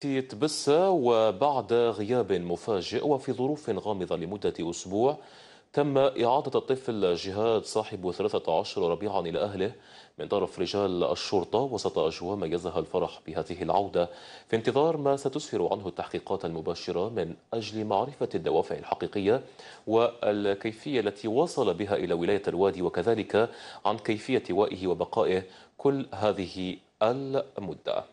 تبسة وبعد غياب مفاجئ وفي ظروف غامضة لمدة أسبوع تم إعادة الطفل جهاد صاحب 13 ربيعا إلى أهله من طرف رجال الشرطة وسط أجواء ميزها الفرح بهذه العودة في انتظار ما ستسفر عنه التحقيقات المباشرة من أجل معرفة الدوافع الحقيقية والكيفية التي وصل بها إلى ولاية الوادي وكذلك عن كيفية وائه وبقائه كل هذه المدة